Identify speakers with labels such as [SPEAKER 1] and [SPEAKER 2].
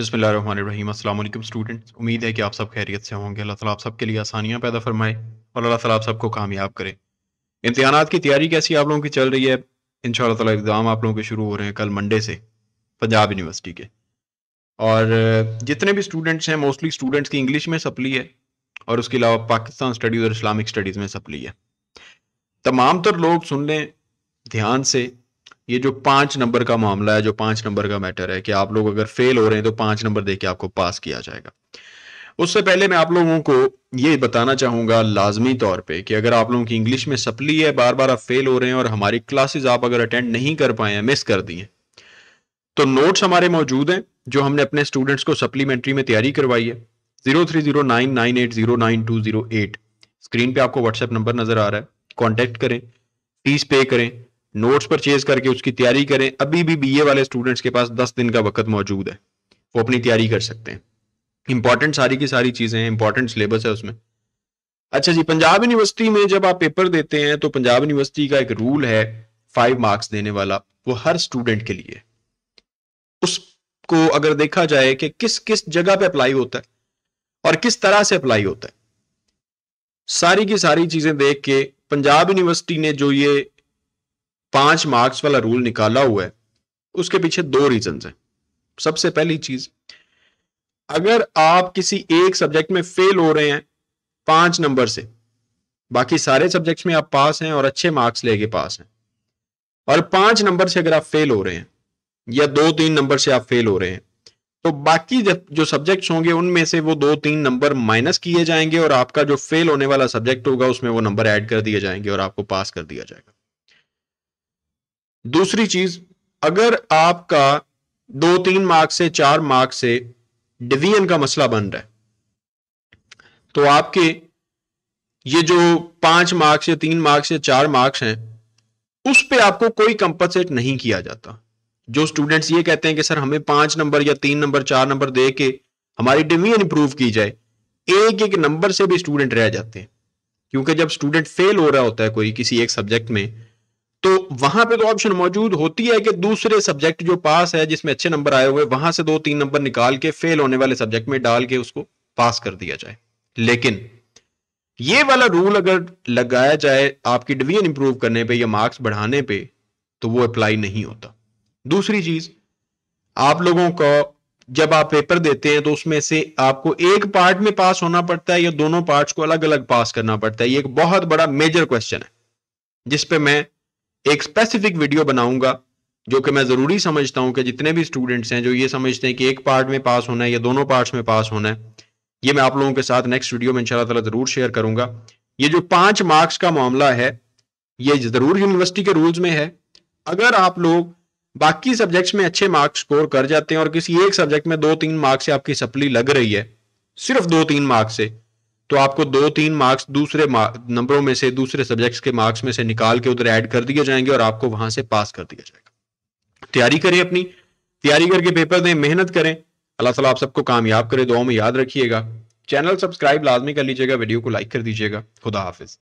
[SPEAKER 1] अस्सलाम स्टूडेंट्स उम्मीद है कि आप सब खैरियत से होंगे अल्लाह ताला आप सबके लिए आसानियाँ पैदा फरमाए और अल्लाह ताला आप सबको कामयाब करे इम्तहान की तैयारी कैसी आप लोगों की चल रही है इन ताला एग्ज़ाम आप लोगों के शुरू हो रहे हैं कल मंडे से पंजाब यूनिवर्सिटी के और जितने भी स्टूडेंट्स हैं मोस्टली स्टूडेंट्स की इंग्लिश में सप्ली है और उसके अलावा पाकिस्तान स्टडीज़ और इस्लामिक स्टडीज़ में सप्ली है तमाम तर लोग सुन लें ध्यान से ये जो पांच नंबर का मामला है जो पांच नंबर का मैटर है कि आप लोग अगर फेल हो रहे हैं तो पांच नंबर देके आपको पास किया जाएगा उससे पहले मैं आप लोगों को ये बताना चाहूंगा लाजमी तौर पे कि अगर आप लोगों की इंग्लिश में सप्ली है बार बार आप फेल हो रहे हैं और हमारी क्लासेस आप अगर अटेंड नहीं कर पाए हैं मिस कर दिए तो नोट्स हमारे मौजूद हैं जो हमने अपने स्टूडेंट्स को सप्लीमेंट्री में तैयारी करवाई है जीरो स्क्रीन पे आपको व्हाट्सएप नंबर नजर आ रहा है कॉन्टेक्ट करें फीस पे करें नोट्स परचेज करके उसकी तैयारी करें अभी भी बीए वाले स्टूडेंट्स के पास दस दिन का वक्त मौजूद है वो अपनी तैयारी कर सकते हैं इंपॉर्टेंट सारी की सारी चीज़ें हैं इंपॉर्टेंट सिलेबस है उसमें अच्छा जी पंजाब यूनिवर्सिटी में जब आप पेपर देते हैं तो पंजाब यूनिवर्सिटी का एक रूल है फाइव मार्क्स देने वाला वो हर स्टूडेंट के लिए उसको अगर देखा जाए कि किस किस जगह पे अप्लाई होता है और किस तरह से अप्लाई होता है सारी की सारी चीजें देख के पंजाब यूनिवर्सिटी ने जो ये पांच मार्क्स वाला रूल निकाला हुआ है उसके पीछे दो रीजन है सबसे पहली चीज अगर आप किसी एक सब्जेक्ट में फेल हो रहे हैं पांच नंबर से बाकी सारे सब्जेक्ट्स में आप पास हैं और अच्छे मार्क्स लेके पास हैं और पांच नंबर से अगर आप फेल हो रहे हैं या दो तीन नंबर से आप फेल हो रहे हैं तो बाकी जब जो सब्जेक्ट्स होंगे उनमें से वो दो तीन नंबर माइनस किए जाएंगे और आपका जो फेल होने वाला सब्जेक्ट होगा उसमें वो नंबर ऐड कर दिए जाएंगे और आपको पास कर दिया जाएगा दूसरी चीज अगर आपका दो तीन मार्क से चार मार्क से डिवीजन का मसला बन रहा है तो आपके ये जो पांच मार्क्स या तीन मार्क्स या चार मार्क्स हैं उस पे आपको कोई कंपनसेट नहीं किया जाता जो स्टूडेंट्स ये कहते हैं कि सर हमें पांच नंबर या तीन नंबर चार नंबर दे के हमारी डिवीजन इंप्रूव की जाए एक एक नंबर से भी स्टूडेंट रह जाते हैं क्योंकि जब स्टूडेंट फेल हो रहा होता है कोई किसी एक सब्जेक्ट में तो वहां पे तो ऑप्शन मौजूद होती है कि दूसरे सब्जेक्ट जो पास है जिसमें अच्छे नंबर आए हुए वहां से दो तीन नंबर निकाल के फेल होने वाले सब्जेक्ट में डाल के उसको पास कर दिया जाए लेकिन ये वाला रूल अगर लगाया जाए आपकी डिवीजन इंप्रूव करने पे या मार्क्स बढ़ाने पे तो वो अप्लाई नहीं होता दूसरी चीज आप लोगों को जब आप पेपर देते हैं तो उसमें से आपको एक पार्ट में पास होना पड़ता है या दोनों पार्ट्स को अलग अलग पास करना पड़ता है ये एक बहुत बड़ा मेजर क्वेश्चन है जिसपे मैं एक स्पेसिफिक वीडियो बनाऊंगा जो कि मैं ज़रूरी समझता हूं कि जितने भी स्टूडेंट्स हैं जो ये समझते हैं कि एक पार्ट में पास होना है या दोनों पार्ट्स में पास होना है ये मैं आप लोगों के साथ नेक्स्ट वीडियो में इंशाल्लाह ताला ज़रूर शेयर करूंगा ये जो पांच मार्क्स का मामला है ये ज़रूर यूनिवर्सिटी के रूल्स में है अगर आप लोग बाकी सब्जेक्ट्स में अच्छे मार्क्स स्कोर कर जाते हैं और किसी एक सब्जेक्ट में दो तीन मार्क्स से आपकी सप्ली लग रही है सिर्फ दो तीन मार्क्स से तो आपको दो तीन मार्क्स दूसरे नंबरों में से दूसरे सब्जेक्ट्स के मार्क्स में से निकाल के उधर ऐड कर दिए जाएंगे और आपको वहां से पास कर दिया जाएगा तैयारी करें अपनी तैयारी करके पेपर दें मेहनत करें अल्लाह ताला आप सबको कामयाब करे दो में याद रखिएगा चैनल सब्सक्राइब लाजमी कर लीजिएगा वीडियो को लाइक कर दीजिएगा खुदा हाफिज